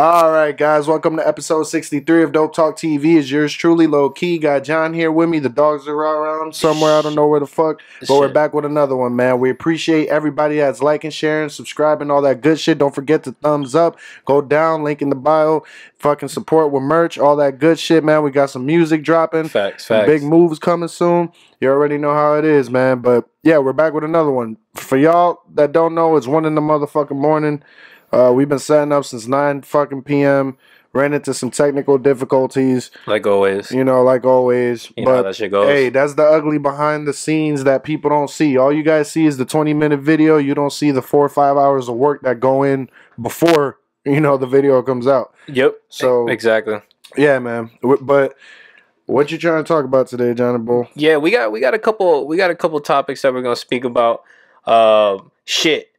All right, guys, welcome to episode 63 of Dope Talk TV. Is yours truly low key? Got John here with me. The dogs are around somewhere. I don't know where the fuck. But shit. we're back with another one, man. We appreciate everybody that's liking, sharing, subscribing, all that good shit. Don't forget to thumbs up, go down, link in the bio, fucking support with merch, all that good shit, man. We got some music dropping. Facts, facts. Big moves coming soon. You already know how it is, man. But yeah, we're back with another one. For y'all that don't know, it's one in the motherfucking morning. Uh, we've been setting up since 9 fucking p.m. Ran into some technical difficulties. Like always. You know, like always. You but that hey, that's the ugly behind the scenes that people don't see. All you guys see is the 20 minute video. You don't see the four or five hours of work that go in before, you know, the video comes out. Yep. So exactly. Yeah, man. But what you trying to talk about today, Johnny Bull? Yeah, we got we got a couple we got a couple topics that we're gonna speak about. Uh, shit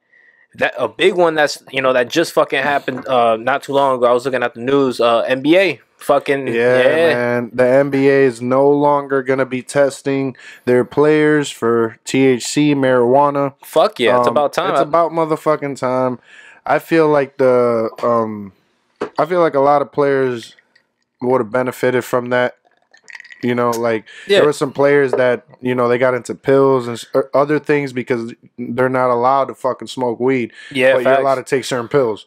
that a big one that's you know that just fucking happened uh, not too long ago. I was looking at the news. Uh, NBA fucking yeah, yeah, man. The NBA is no longer gonna be testing their players for THC marijuana. Fuck yeah, um, it's about time. It's about motherfucking time. I feel like the um, I feel like a lot of players would have benefited from that. You know, like yeah. there were some players that you know they got into pills and er, other things because they're not allowed to fucking smoke weed. Yeah, but facts. you're allowed to take certain pills.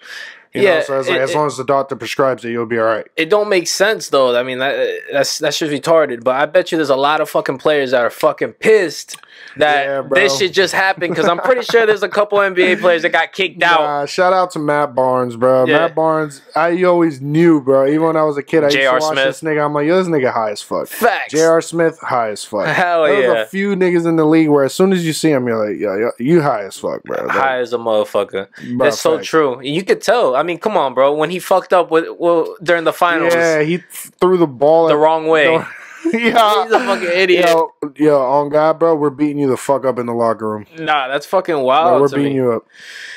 You yeah, know, so it, as it, long as the doctor prescribes it, you'll be all right. It don't make sense though. I mean, that, that's that's just retarded. But I bet you there's a lot of fucking players that are fucking pissed that yeah, this shit just happened because I'm pretty sure there's a couple NBA players that got kicked nah, out. Shout out to Matt Barnes, bro. Yeah. Matt Barnes, I always knew, bro. Even when I was a kid, I used to watch Smith. this nigga. I'm like, yo, this nigga high as fuck. Facts. J.R. Smith, high as fuck. Hell there's yeah. There's a few niggas in the league where as soon as you see him, you're like, yo, yo you high as fuck, bro. high as a motherfucker. Bro, that's facts. so true. You could tell. I I mean, come on, bro. When he fucked up with well during the finals, yeah, he threw the ball the wrong way. The, yeah, he's a fucking idiot. Yo, yo, on God, bro, we're beating you the fuck up in the locker room. Nah, that's fucking wild. we're beating me. you up.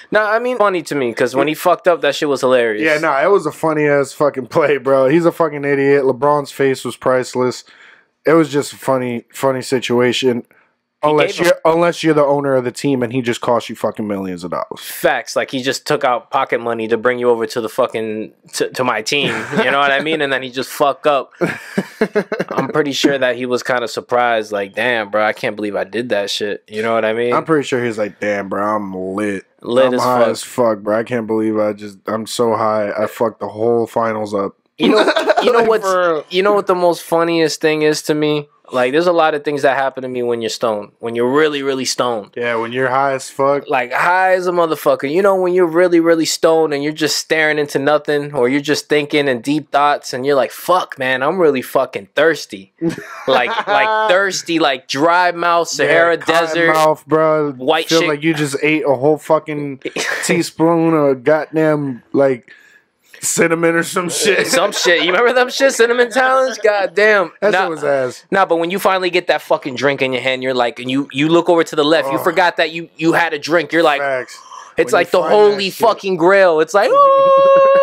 Nah, I mean, funny to me because when he fucked up, that shit was hilarious. Yeah, nah, it was a funny ass fucking play, bro. He's a fucking idiot. LeBron's face was priceless. It was just a funny, funny situation unless you're unless you're the owner of the team and he just cost you fucking millions of dollars. Facts, like he just took out pocket money to bring you over to the fucking to, to my team. You know what I mean? And then he just fuck up. I'm pretty sure that he was kind of surprised, like, damn, bro, I can't believe I did that shit. You know what I mean? I'm pretty sure he's like, damn, bro, I'm lit. Lit I'm as high fuck. as fuck, bro. I can't believe I just I'm so high. I fucked the whole finals up. You know, you know like, what's you know what the most funniest thing is to me like there's a lot of things that happen to me when you're stoned, when you're really really stoned. Yeah, when you're high as fuck. Like high as a motherfucker. You know when you're really really stoned and you're just staring into nothing or you're just thinking and deep thoughts and you're like, "Fuck, man, I'm really fucking thirsty." like like thirsty, like dry mouth Sahara yeah, desert. mouth, bro. White feel shit. like you just ate a whole fucking teaspoon of goddamn like cinnamon or some shit. some shit. You remember them shit? Cinnamon challenge? God damn. That nah, was ass. Nah, but when you finally get that fucking drink in your hand, you're like, and you you look over to the left, oh. you forgot that you you had a drink. You're like, Facts. it's when like the holy fucking grail. It's like,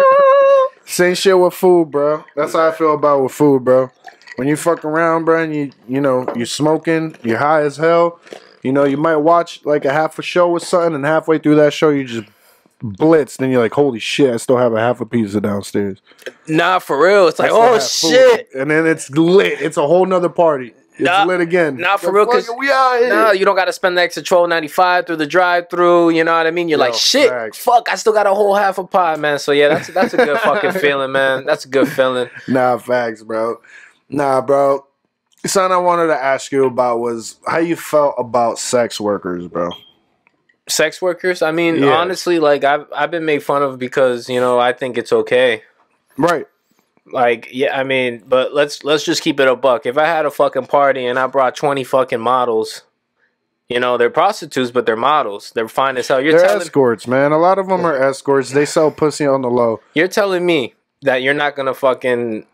same shit with food, bro. That's how I feel about with food, bro. When you fuck around, bro, and you you know you're smoking, you're high as hell. You know, you might watch like a half a show or something, and halfway through that show, you just Blitz, then you're like, holy shit, I still have a half a pizza downstairs. Nah, for real. It's like, oh shit. Food. And then it's lit. It's a whole nother party. It's nah, lit again. Nah, for real, cause we out here. Nah, you don't gotta spend the extra twelve ninety five through the drive through. You know what I mean? You're Yo, like, shit, facts. fuck, I still got a whole half a pie, man. So yeah, that's that's a good fucking feeling, man. That's a good feeling. Nah, facts, bro. Nah, bro. Something I wanted to ask you about was how you felt about sex workers, bro sex workers. I mean, yeah. honestly, like I've I've been made fun of because you know I think it's okay. Right. Like yeah, I mean, but let's let's just keep it a buck. If I had a fucking party and I brought twenty fucking models, you know they're prostitutes, but they're models. They're fine as hell. You're they're telling, escorts, man. A lot of them are escorts. They sell pussy on the low. You're telling me that you're not gonna fucking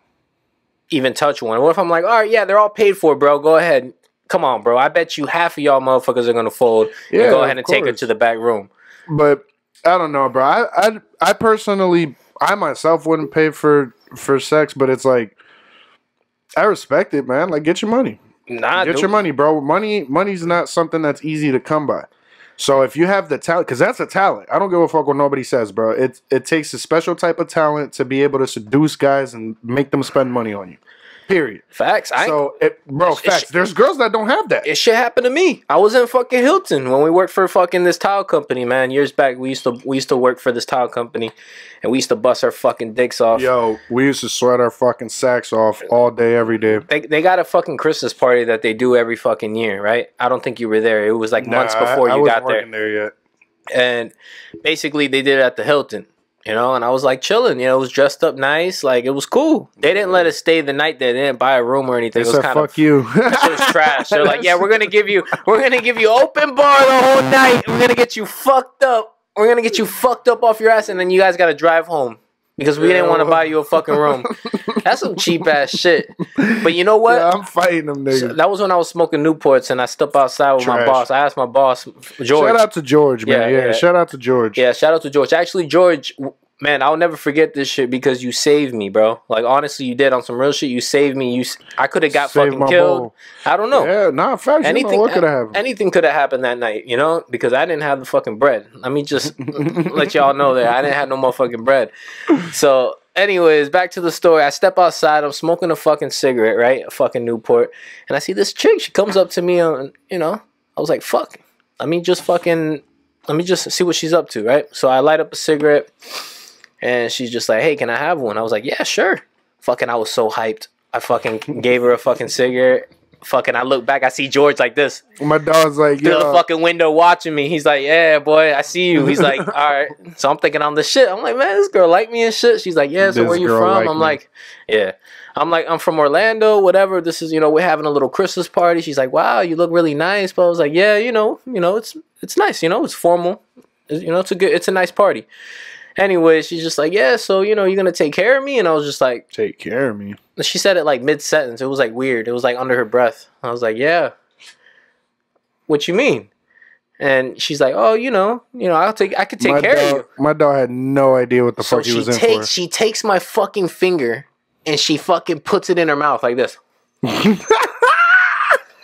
even touch one. What if I'm like, all right, yeah, they're all paid for, bro. Go ahead come on, bro. I bet you half of y'all motherfuckers are gonna fold yeah, and go ahead and course. take her to the back room. But I don't know, bro. I, I I personally, I myself wouldn't pay for for sex, but it's like I respect it, man. Like, get your money. Nah, get dude. your money, bro. Money, money's not something that's easy to come by. So if you have the talent, because that's a talent. I don't give a fuck what nobody says, bro. It it takes a special type of talent to be able to seduce guys and make them spend money on you. Period. Facts. I so, it, bro, facts. There's girls that don't have that. It shit happened to me. I was in fucking Hilton when we worked for fucking this tile company, man. Years back, we used to we used to work for this tile company, and we used to bust our fucking dicks off. Yo, we used to sweat our fucking sacks off all day, every day. They, they got a fucking Christmas party that they do every fucking year, right? I don't think you were there. It was like nah, months before I, you I got there. there yet. And basically, they did it at the Hilton you know, and I was like chilling. You know, it was dressed up nice, like it was cool. They didn't let us stay the night there. They didn't buy a room or anything. They it was said, "Fuck of, you." It was trash. They're like, "Yeah, we're gonna give you, we're gonna give you open bar the whole night. We're gonna get you fucked up. We're gonna get you fucked up off your ass, and then you guys gotta drive home." because we didn't want to buy you a fucking room. That's some cheap ass shit. But you know what? Yeah, I'm fighting them niggas. So that was when I was smoking Newports and I stepped outside with Trash. my boss. I asked my boss, George. Shout out to George, man. Yeah, yeah, yeah, shout out to George. Yeah, shout out to George. Actually, George man, I'll never forget this shit because you saved me, bro. Like honestly, you did on some real shit. You saved me. You, I could have got saved fucking killed. I don't know. Yeah, nah, fact, anything you know could have happened. Anything could have happened that night, you know, because I didn't have the fucking bread. Let me just let y'all know that I didn't have no more fucking bread. So, anyways, back to the story. I step outside. I'm smoking a fucking cigarette, right, a fucking Newport, and I see this chick. She comes up to me, and you know, I was like, fuck. Let me just fucking. Let me just see what she's up to, right? So I light up a cigarette and she's just like, hey, can I have one? I was like, yeah, sure. Fucking, I was so hyped. I fucking gave her a fucking cigarette. Fucking, I look back, I see George like this. My dog's like, yeah. the fucking window watching me. He's like, yeah, boy, I see you. He's like, all right. So I'm thinking I'm the shit. I'm like, man, this girl like me and shit. She's like, yeah. So this where you from? Like I'm me. like, yeah. I'm like, I'm from Orlando, whatever. This is, you know, we're having a little Christmas party. She's like, wow, you look really nice. But I was like, yeah, you know, you know, it's it's nice. You know, it's formal. It's, you know, it's a good, it's a nice party. Anyway, she's just like, yeah, so you know, you're gonna take care of me, and I was just like, take care of me. She said it like mid sentence. It was like weird. It was like under her breath. I was like, yeah. What you mean? And she's like, oh, you know, you know, I'll take, I could take my care dog, of you. My dog had no idea what the so fuck he was takes, in for. She takes my fucking finger and she fucking puts it in her mouth like this.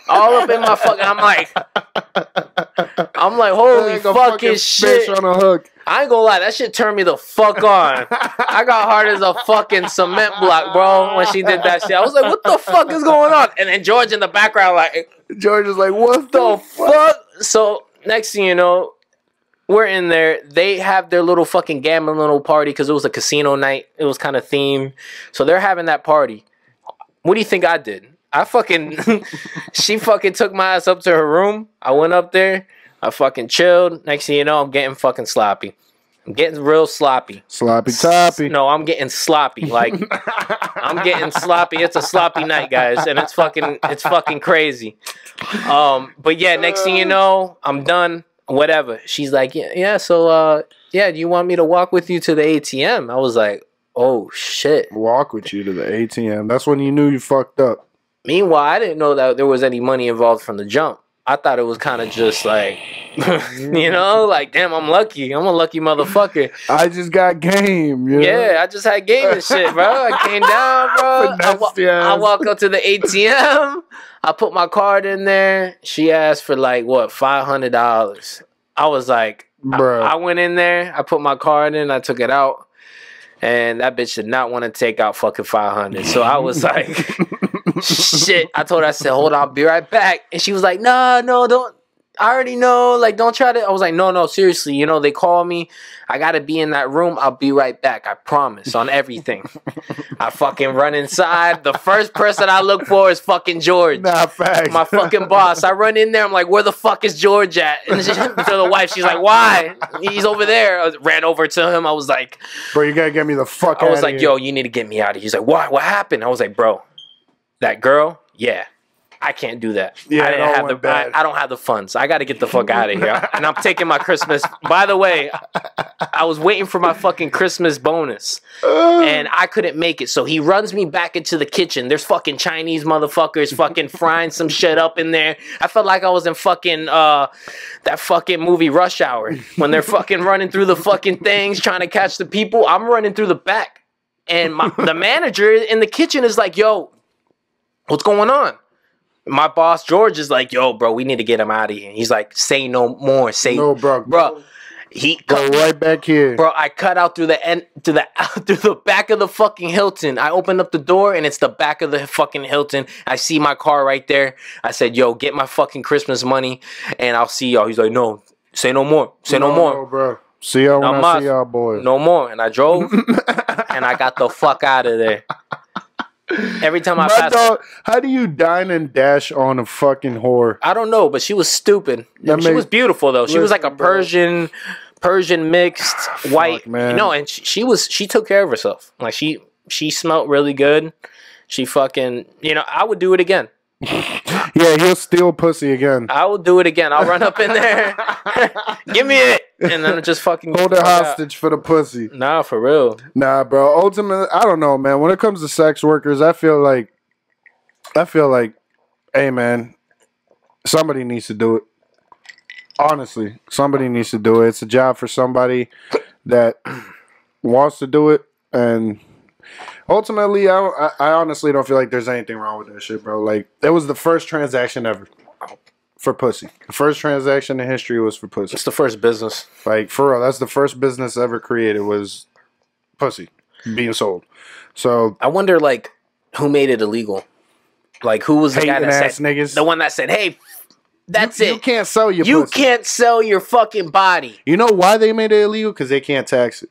all up in my fucking. I'm like, I'm like, holy fucking, fucking shit! on a hook. I ain't gonna lie, that shit turned me the fuck on. I got hard as a fucking cement block, bro, when she did that shit. I was like, what the fuck is going on? And then George in the background, like, George is like, what the fuck? So, next thing you know, we're in there. They have their little fucking gambling little party because it was a casino night. It was kind of themed. So, they're having that party. What do you think I did? I fucking, she fucking took my ass up to her room. I went up there. I fucking chilled. Next thing you know, I'm getting fucking sloppy. I'm getting real sloppy. Sloppy toppy. No, I'm getting sloppy. Like I'm getting sloppy. It's a sloppy night, guys, and it's fucking it's fucking crazy. Um, but yeah, next thing you uh. know, I'm done. Whatever. She's like, yeah, yeah. So, uh, yeah, do you want me to walk with you to the ATM? I was like, oh shit. Walk with you to the ATM. That's when you knew you fucked up. Meanwhile, I didn't know that there was any money involved from the jump. I thought it was kind of just like, you know, like damn, I'm lucky. I'm a lucky motherfucker. I just got game. You know? Yeah, I just had game and shit, bro. I came down, bro. I, wa I, walk up to the ATM. I put my card in there. She asked for like what five hundred dollars. I was like, bro. I, I went in there. I put my card in. I took it out and that bitch did not want to take out fucking 500 so i was like shit. I told her, I said, hold on, I'll be right back. And she was like, nah, no, don't. I already know. Like, don't try to. I was like, no, no, seriously. You know, they call me. I gotta be in that room. I'll be right back. I promise on everything. I fucking run inside. The first person I look for is fucking George. Nah, facts. My fucking boss. I run in there. I'm like, where the fuck is George at? And to the wife, she's like, why? He's over there. I ran over to him. I was like, bro, you gotta get me the fuck. I was like, here. yo, you need to get me out of here. He's like, why? What happened? I was like, bro, that girl, yeah, I can't do that. Yeah, I didn't have the I, I, don't have the funds. I got to get the fuck out of here. and I'm taking my Christmas. By the way, I was waiting for my fucking Christmas bonus, uh. and I couldn't make it. So he runs me back into the kitchen. There's fucking Chinese motherfuckers fucking frying some shit up in there. I felt like I was in fucking uh that fucking movie Rush Hour when they're fucking running through the fucking things trying to catch the people. I'm running through the back. And my, the manager in the kitchen is like, yo, what's going on? My boss George is like, yo, bro, we need to get him out of here. He's like, say no more, say no, bro, bro. He go right back here, bro. I cut out through the end to the through the back of the fucking Hilton. I opened up the door and it's the back of the fucking Hilton. I see my car right there. I said, yo, get my fucking Christmas money, and I'll see y'all. He's like, no, say no more, say no, no more, bro. See y'all when I see y'all, boys. No more. And I drove, and I got the fuck out of there. Every time I My pass, dog, how do you dine and dash on a fucking whore? I don't know, but she was stupid. I mean, she was beautiful though. She was like a Persian, Persian mixed white Fuck, man. No, and she, she was she took care of herself. Like she she smelled really good. She fucking you know I would do it again. Yeah, he'll steal pussy again. I will do it again. I'll run up in there. Give me it. And then just fucking hold her hostage out. for the pussy. Nah, for real. Nah, bro. Ultimately, I don't know, man. When it comes to sex workers, I feel like I feel like hey man, somebody needs to do it. Honestly, somebody needs to do it. It's a job for somebody that wants to do it and ultimately, I, I, honestly don't feel like there's anything wrong with that shit, bro. Like that was the first transaction ever for pussy. The first transaction in history was for pussy. It's the first business. Like for real, that's the first business ever created was pussy being sold. So I wonder, like, who made it illegal? Like, who was the guy that said niggas. the one that said, "Hey, that's you, it. You can't sell your. You pussy. can't sell your fucking body. You know why they made it illegal? Because they can't tax it.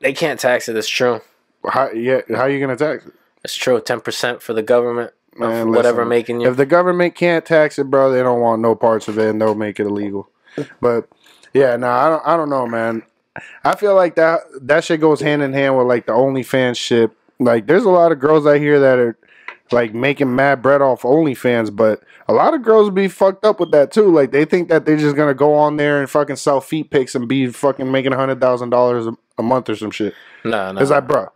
They can't tax it. It's true. How, yeah, how are you going to tax it? That's true. Ten percent for the government. Uh, man, whatever listen, making you. If the government can't tax it, bro, they don't want no parts of it, and they'll make it illegal. but yeah, no, nah, I don't. I don't know, man. I feel like that that shit goes hand in hand with like the OnlyFans shit. Like, there's a lot of girls out here that are like making mad bread off OnlyFans, but a lot of girls be fucked up with that too. Like, they think that they're just gonna go on there and fucking sell feet pics and be fucking making a hundred thousand dollars a month or some shit. nah, Nah. It's like, bro,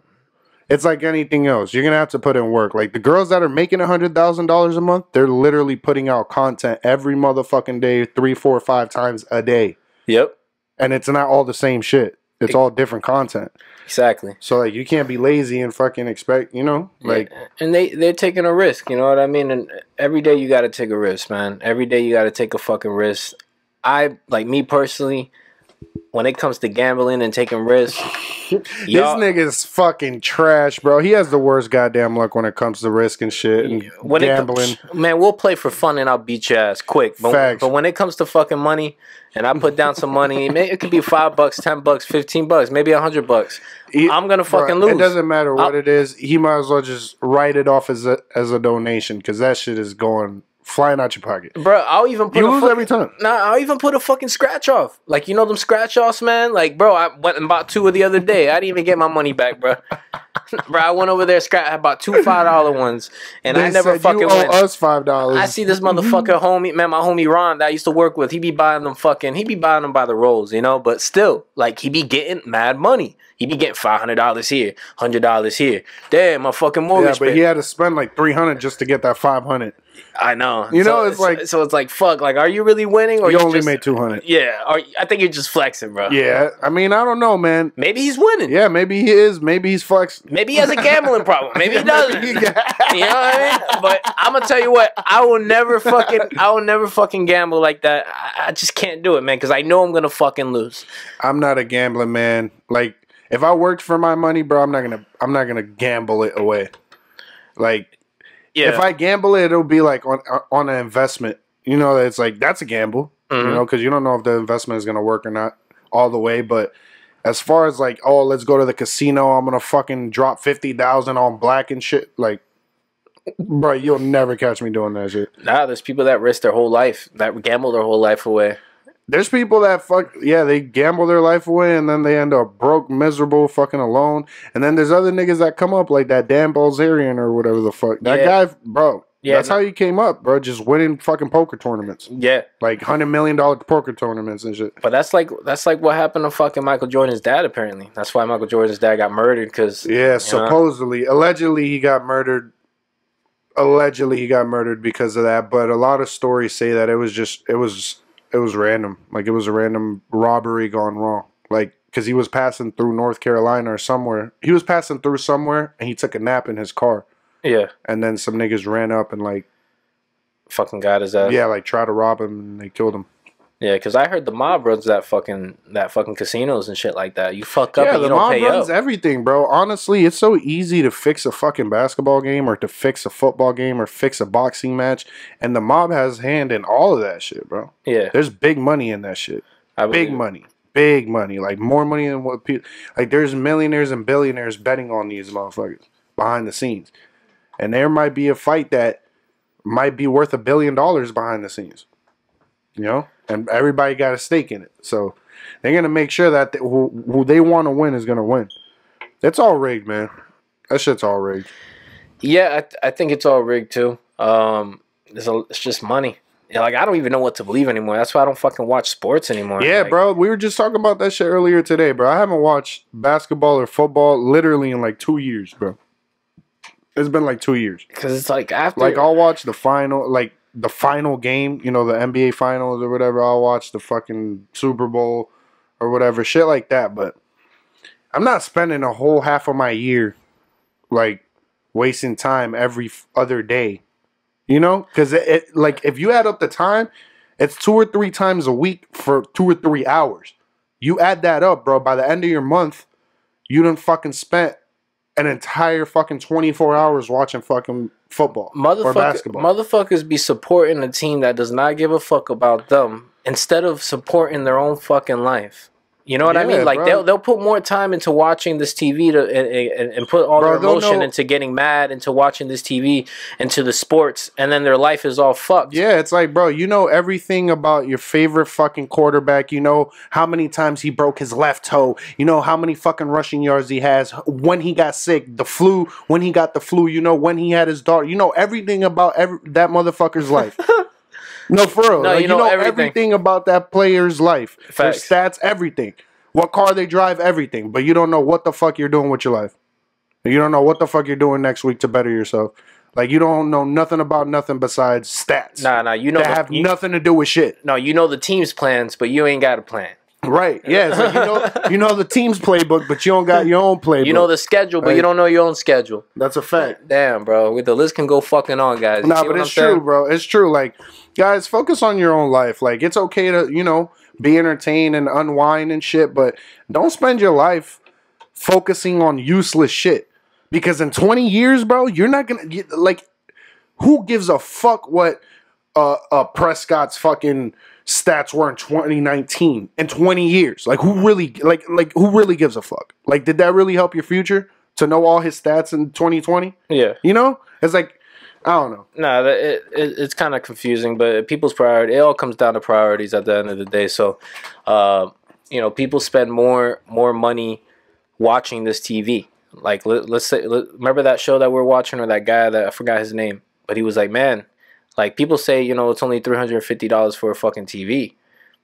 it's like anything else. You're gonna have to put in work. Like the girls that are making a hundred thousand dollars a month, they're literally putting out content every motherfucking day, three, four, five times a day. Yep. And it's not all the same shit. It's all different content. Exactly. So like you can't be lazy and fucking expect, you know, like yeah. and they they're taking a risk, you know what I mean? And every day you got to take a risk, man. Every day you got to take a fucking risk. I like me personally, when it comes to gambling and taking risks. this nigga's fucking trash, bro. He has the worst goddamn luck when it comes to risk and shit and when gambling. It, man, we'll play for fun and I'll beat your ass quick. But, Facts. but when it comes to fucking money and I put down some money, it could be five bucks, ten bucks, fifteen bucks, maybe a hundred bucks. He, I'm gonna fucking bro, lose. It doesn't matter what I'll, it is. He might as well just write it off as a as a donation because that shit is going flying out your pocket, bro. I'll even put you lose fucking, every time. Nah, I'll even put a fucking scratch off. Like you know them scratch offs, man. Like bro, I went and bought two of the other day. I didn't even get my money back, bro. bro, I went over there, scratch. I bought two five dollar ones, and they I never said, fucking you owe went. us five dollars. I see this motherfucker homie, man. My homie Ron that I used to work with, he be buying them fucking, he be buying them by the rolls, you know. But still, like he be getting mad money. He be getting five hundred dollars here, hundred dollars here. Damn, my fucking mortgage. Yeah, but he had to spend like three hundred just to get that five hundred. I know. You so, know, it's like so it's like fuck. Like, are you really winning? Or you, you only just, made two hundred? Yeah. Are I think you're just flexing, bro. Yeah. I mean, I don't know, man. Maybe he's winning. Yeah. Maybe he is. Maybe he's flexing. Maybe he has a gambling problem. Maybe he doesn't. you know what I mean? But I'm gonna tell you what. I will never fucking. I will never fucking gamble like that. I, I just can't do it, man. Because I know I'm gonna fucking lose. I'm not a gambler, man. Like, if I worked for my money, bro, I'm not gonna. I'm not gonna gamble it away. Like yeah. if I gamble it, it'll be like on uh, on an investment. You know, it's like that's a gamble. Mm-hmm. You know, because you don't know if the investment is gonna work or not all the way. But as far as like, oh, let's go to the casino. I'm gonna fucking drop fifty thousand on black and shit. Like, bro, you'll never catch me doing that shit. Nah, there's people that risk their whole life, that gamble their whole life away. There's people that fuck yeah, they gamble their life away and then they end up broke, miserable, fucking alone. And then there's other niggas that come up like that Dan Balzerian or whatever the fuck. That yeah. guy, bro. Yeah, that's no. how he came up, bro. Just winning fucking poker tournaments. Yeah, like hundred million dollar poker tournaments and shit. But that's like that's like what happened to fucking Michael Jordan's dad. Apparently, that's why Michael Jordan's dad got murdered. Because yeah, supposedly, know. allegedly, he got murdered allegedly he got murdered because of that but a lot of stories say that it was just it was it was random. Like it was a random robbery gone wrong. Like because he was passing through North Carolina or somewhere. He was passing through somewhere and he took a nap in his car. Yeah. And then some niggas ran up and like fucking got his ass. Yeah, like try to rob him and they killed him. Yeah, because I heard the mob runs that fucking that fucking casinos and shit like that. You fuck up, yeah, the mob runs everything, bro. Honestly, it's so easy to fix a fucking basketball game or to fix a football game or fix a boxing match, and the mob has hand in all of that shit, bro. Yeah, there's big money in that shit. big money, big money, like more money than what people like. There's millionaires and billionaires betting on these motherfuckers behind the scenes, and there might be a fight that might be worth a billion dollars behind the scenes. You know and everybody got a stake in it. So they're gonna make sure that they, who, who they want to win is gonna win. It's all rigged, man. That shit's all rigged. Yeah, I, th- I think it's all rigged too. Um, it's a, it's just money. Yeah, like I don't even know what to believe anymore. That's why I don't fucking watch sports anymore. Yeah, like, bro. We were just talking about that shit earlier today, bro. I haven't watched basketball or football literally in like two years, bro. It's been like two years. Cause it's like after, like I'll watch the final, like the final game, you know, the NBA finals or whatever. I'll watch the fucking Super Bowl or whatever, shit like that. But I'm not spending a whole half of my year like wasting time every other day, you know, because it, it like if you add up the time, it's two or three times a week for two or three hours. You add that up, bro. By the end of your month, you done fucking spent an entire fucking 24 hours watching fucking football or basketball. Motherfuckers be supporting a team that does not give a fuck about them instead of supporting their own fucking life. You know what yeah, I mean? Like bro. they'll they'll put more time into watching this TV to and, and put all bro, their emotion into getting mad into watching this TV into the sports, and then their life is all fucked. Yeah, it's like, bro, you know everything about your favorite fucking quarterback. You know how many times he broke his left toe. You know how many fucking rushing yards he has. When he got sick, the flu. When he got the flu, you know when he had his daughter. You know everything about every that motherfucker's life. No, for real. No, like, you, know, know everything. everything. about that player's life. Facts. Their stats, everything. What car they drive, everything. But you don't know what the fuck you're doing with your life. You don't know what the fuck you're doing next week to better yourself. Like you don't know nothing about nothing besides stats. Nah, nah, you know that the, have you, nothing to do with shit. No, you know the team's plans, but you ain't got a plan. Right. Yeah. Like you know you know the team's playbook, but you don't got your own playbook. You know the schedule, but right. you don't know your own schedule. That's a fact. Damn, bro. The list can go fucking on, guys. nah, but it's I'm true, saying? bro. It's true. Like, guys, focus on your own life. Like, it's okay to, you know, be entertained and unwind and shit, but don't spend your life focusing on useless shit. Because in 20 years, bro, you're not gonna get like who gives a fuck what uh, uh Prescott's fucking stats were in 2019 and 20 years. Like who really like like who really gives a fuck? Like did that really help your future to know all his stats in 2020? Yeah. You know? It's like I don't know. No, nah, it, it, it's kind of confusing, but people's priority it all comes down to priorities at the end of the day. So, uh, you know, people spend more more money watching this TV. Like let, us say let, remember that show that we we're watching or that guy that I forgot his name, but he was like, "Man, like people say, you know, it's only three hundred and fifty dollars for a fucking TV,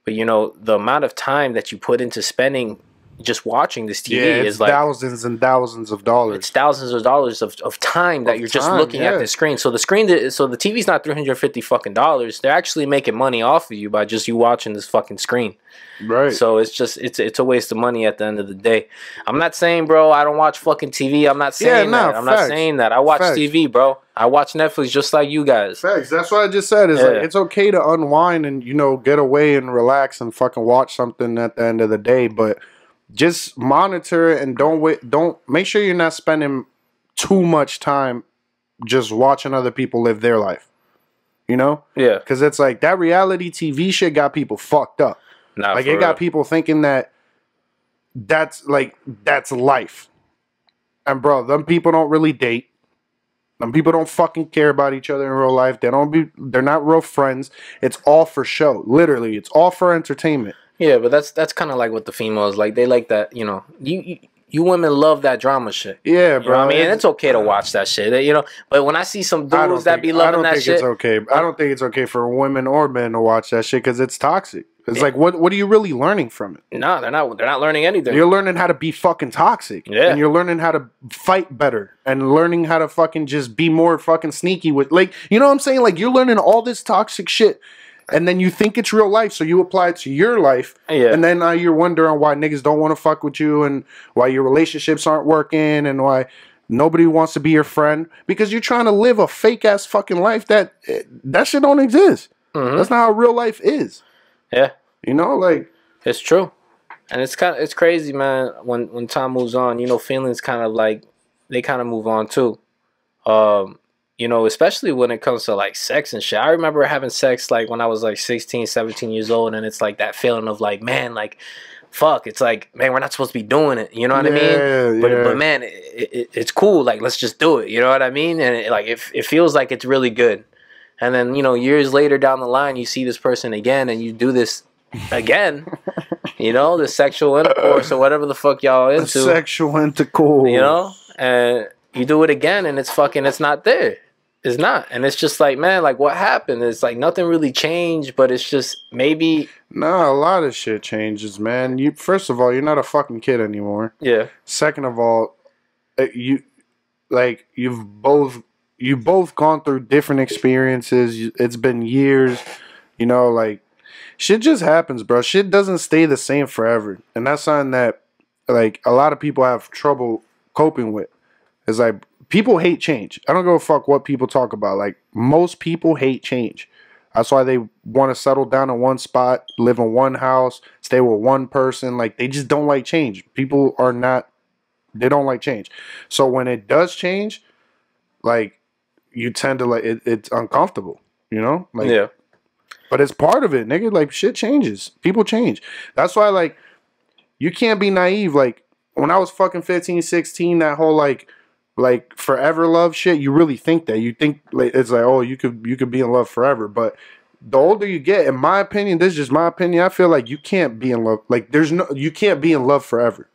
but you know the amount of time that you put into spending just watching this TV yeah, is like thousands and thousands of dollars. It's thousands of dollars of, of time that of you're time, just looking yeah. at the screen. So the screen, so the TV's not three hundred fifty fucking dollars. They're actually making money off of you by just you watching this fucking screen. Right. So it's just it's it's a waste of money at the end of the day. I'm not saying, bro, I don't watch fucking TV. I'm not saying yeah, that. I'm facts. not saying that. I watch facts. TV, bro. I watch Netflix just like you guys. Facts. That's what I just said. Is yeah. like it's okay to unwind and you know get away and relax and fucking watch something at the end of the day, but just monitor and don't wait don't make sure you're not spending too much time just watching other people live their life you know yeah because it's like that reality tv shit got people fucked up Not like it real. got people thinking that that's like that's life and bro them people don't really date them people don't fucking care about each other in real life. They don't be they're not real friends. It's all for show. Literally, it's all for entertainment. Yeah, but that's that's kind of like what the females like. They like that, you know. You, you you women love that drama shit. Yeah, bro. You know I mean, it's, it's, okay to watch that shit, you know. But when I see some dudes that think, be loving that shit, I don't think it's okay. I don't think it's okay for women or men to watch that shit because it's toxic. It's yeah. like what what are you really learning from it? No, they're not. They're not learning anything. You're learning how to be fucking toxic. Yeah, and you're learning how to fight better, and learning how to fucking just be more fucking sneaky with like you know what I'm saying. Like you're learning all this toxic shit and then you think it's real life, so you apply it to your life, yeah. and then now you're wondering why niggas don't want to fuck with you, and why your relationships aren't working, and why nobody wants to be your friend because you're trying to live a fake ass fucking life that eh, that shit don't exist. Mm-hmm. That's not how real life is. Yeah, you know, like it's true, and it's kind of it's crazy, man. When when time moves on, you know, feelings kind of like they kind of move on too. Um, you know, especially when it comes to like sex and shit. I remember having sex like when I was like 16, 17 years old, and it's like that feeling of like, man, like, fuck, it's like, man, we're not supposed to be doing it. You know what yeah, I mean? But, yeah. but man, it, it, it's cool. Like, let's just do it. You know what I mean? And it, like, it, it feels like it's really good. And then, you know, years later down the line, you see this person again and you do this again. you know, the sexual intercourse or whatever the fuck y'all into. The sexual intercourse. You know? And you do it again and it's fucking, it's not there it's not. And it's just like, man, like what happened? It's like nothing really changed, but it's just maybe Nah, a lot of shit changes, man. You first of all, you're not a fucking kid anymore. Yeah. Second of all, uh, you like you've both you both gone through different experiences. It's been years, you know, like shit just happens, bro. Shit doesn't stay the same forever. And that's something that like a lot of people have trouble coping with. It's like people hate change. I don't give a fuck what people talk about. Like most people hate change. That's why they want to settle down in one spot, live in one house, stay with one person. Like they just don't like change. People are not they don't like change. So when it does change, like you tend to like it, it's uncomfortable, you know? Like Yeah. But it's part of it, nigga. Like shit changes. People change. That's why like you can't be naive like when I was fucking 15, 16, that whole like like forever love shit, you really think that. You think like it's like, oh, you could you could be in love forever. But the older you get, in my opinion, this is just my opinion, I feel like you can't be in love. Like there's no you can't be in love forever.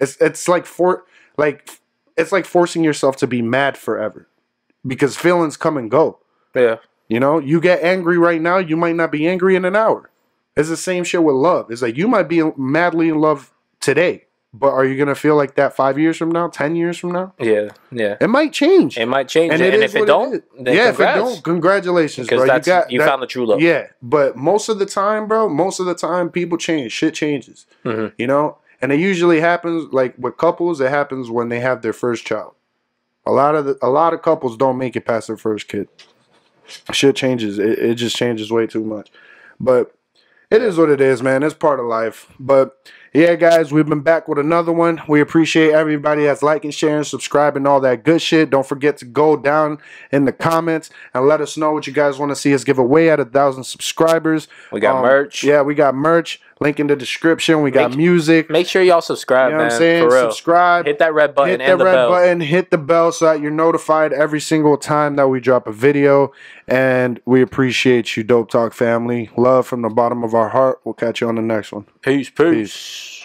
It's it's like for like it's like forcing yourself to be mad forever. Because feelings come and go. Yeah. You know, you get angry right now, you might not be angry in an hour. It's the same shit with love. It's like you might be madly in love today but are you gonna feel like that five years from now, ten years from now? Yeah, yeah. It might change. It might change, and, it, and if it don't, yeah, if it don't, congratulations, because bro. You got you that, found the true love. Yeah, but most of the time, bro, most of the time, people change. Shit changes. Mm-hmm. You know, and it usually happens like with couples. It happens when they have their first child. A lot of the, a lot of couples don't make it past their first kid. Shit changes. It, it just changes way too much. But it is what it is, man. It's part of life. But yeah, guys, we've been back with another one. We appreciate everybody that's liking, sharing, subscribing, all that good shit. Don't forget to go down in the comments and let us know what you guys want to see us give away at a thousand subscribers. We got um, merch. Yeah, we got merch. Link in the description. We got make, music. Make sure y'all subscribe. You know man, I'm saying? Subscribe. Hit that red button. Hit that red bell. button. Hit the bell so that you're notified every single time that we drop a video. And we appreciate you, Dope Talk family. Love from the bottom of our heart. We'll catch you on the next one. peace. peace. peace.